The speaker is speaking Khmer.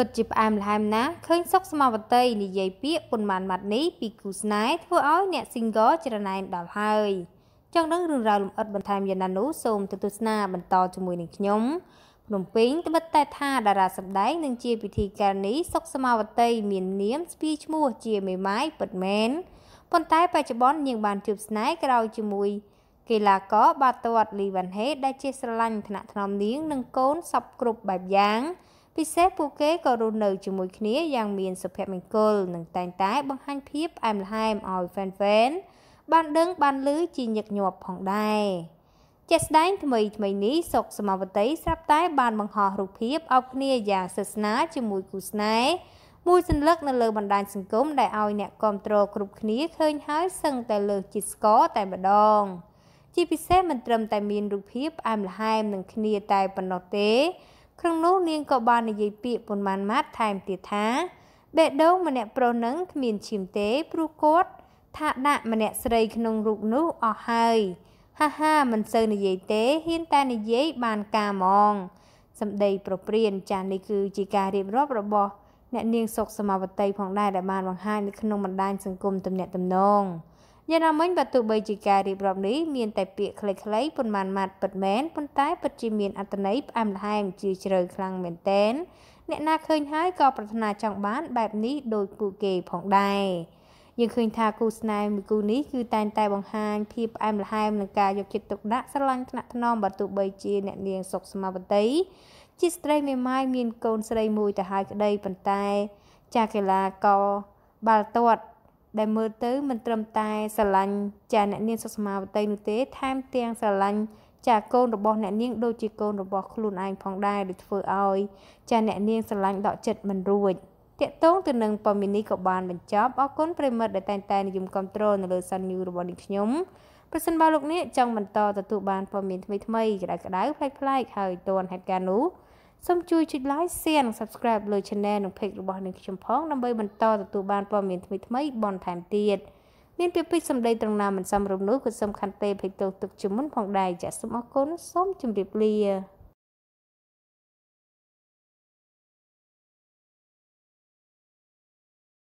ពិតជាផ្អែមល្ហែមណាស់ឃើញសុកសមវតីនិយាយពាក្យប៉ុន្មានម៉ាត់នេះពីគូស្នេហ៍ធ្វើឲ្យអ្នក single ច្រណែនដល់ហើយចង់ដឹងរឿងរ៉ាវលម្អិតបន្ថែមយ៉ាងណានោះសូមទស្សនាបន្តជាមួយនឹងខ្ញុំភ្នំពេញត្បិតតែថាតារាសម្ដែងនឹងជាពិធីការនេះសុកសមវតីមាននាមស្ពាយឈ្មោះជាមេម៉ាយពិតមែនប៉ុន្តែបច្ចុប្បន្ននាងបានជួបស្នេហ៍ក្រោយជាមួយកីឡាករបាល់ទាត់លីវ៉ាន់ហេដែលជាស្រឡាញ់ថ្នាក់ថ្នមនាងនិងកូនសពគ្រប់បែបយ៉ាង។ពិសេសពួកគេក៏រស់នៅជាមួយគ្នាយ៉ាងមានសុភមង្គលនិងតែងតែបង្ហាញភាពផ្អែមល្ហែមឲ្យ fan fan បានដឹងបានឮជាញឹកញាប់ផងដែរជាក់ស្ដែងថ្មីថ្មីនេះសុកសមវតីស្រាប់តែ បានបង្ហោះរូបភាពអបគ្នាយ៉ាងសិស្នាជាមួយគូស្នេហ៍មួយសន្លឹកនៅលើបណ្ដាញសង្គមដែលឲ្យអ្នកគ្រប់គ្រងគ្រប់គ្នា ឃើញហើយសឹងតែលើសជាស្គរតែម្ដង ជាពិសេសមិនត្រឹមតែមានរូបភាពផ្អែមល្ហែមនឹងគ្នាតែប៉ុណ្ណោះទេក្នុងនោះនាងក៏បាននិយាយពាក្យប៉ុន្មានម៉ាត់ថែមទៀតថាបេះដូងម្នាក់ប្រុសនឹងគ្មានឈាមទេព្រោះគាត់ថាដាក់ម្នាក់ស្រីក្នុងរូបនោះអស់ហើយហាហាមិនសូវនិយាយទេហ៊ានតែនិយាយបានការហ្មង សម្ដីប្រព្រានចាននេះគឺជាការរៀបរាប់របស់ អ្នកនាងសុកសមវតីផងដែរដែលបានបង្ហាញនៅក្នុងបណ្ដាញសង្គមទំនាក់ទំនង។យ៉ាងណាមិញបើទោះបីជាការរៀបរាប់នេះមានតែពាក្យខ្លីៗប៉ុន្មានម៉ាត់ពិតមែនប៉ុន្តែពិតជាមានអត្ថន័យផ្អែមល្ហែមជ្រាលជ្រៅខ្លាំងមែនទែនអ្នកណាឃើញហើយក៏ប្រាថ្នាចង់បានបែបនេះដោយពួកគេផងដែរយើងឃើញថាគូស្នេហ៍មួយគូនេះគឺតែងតែបង្ហាញភាពផ្អែមល្ហែមនិងការយកចិត្តទុកដាក់ស្រឡាញ់ថ្នាក់ថ្នមបើទោះបីជាអ្នក នាងសុខសមាវតីជាស្ត្រីមេម៉ាយមានកូនស្រីមួយទៅហើយក្តីប៉ុន្តែ ចាកីឡាករបាល់ទាត់ដែលមើលទៅមិនត្រឹមតែស្រឡាញ់ចាអ្នកនាងសុខសមាវតីនោះទេថែមទាំងស្រឡាញ់ចាកូនរបស់អ្នកនាង ដូចជាកូនរបស់ខ្លួនឯងផងដែរដែលធ្វើឲ្យចាអ្នកនាងស្រឡាញ់ដកចិត្តមិនរួចតាកតងទៅនឹងប៉មីនីក៏បានបញ្ចប់អរគុណប្រិមិត្តដែលតែងតែនិយមគ្រប់គ្រងនៅលើ Sun News របស់នាងខ្ញុំប្រសិនបើលោកអ្នកចង់បន្តទទួលបានព័ត៌មានថ្មីៗក្តៅៗប្លែកៗហើយទាន់ហេតុការណ៍នោះសូមជួយចុច like share និង subscribe លើ channel និង page របស់នាងខ្ញុំផងដើម្បីបន្តទទួលបានព័ត៌មានថ្មីៗបន្ថែមទៀតមានពាក្យពេចន៍សម្ដីត្រង់ណាមិនសមរម្យនោះគឺសំខាន់ទេភេទទៅទឹកជំនុនផងដែរចាសសូមអរគុណសូមជម្រាបលា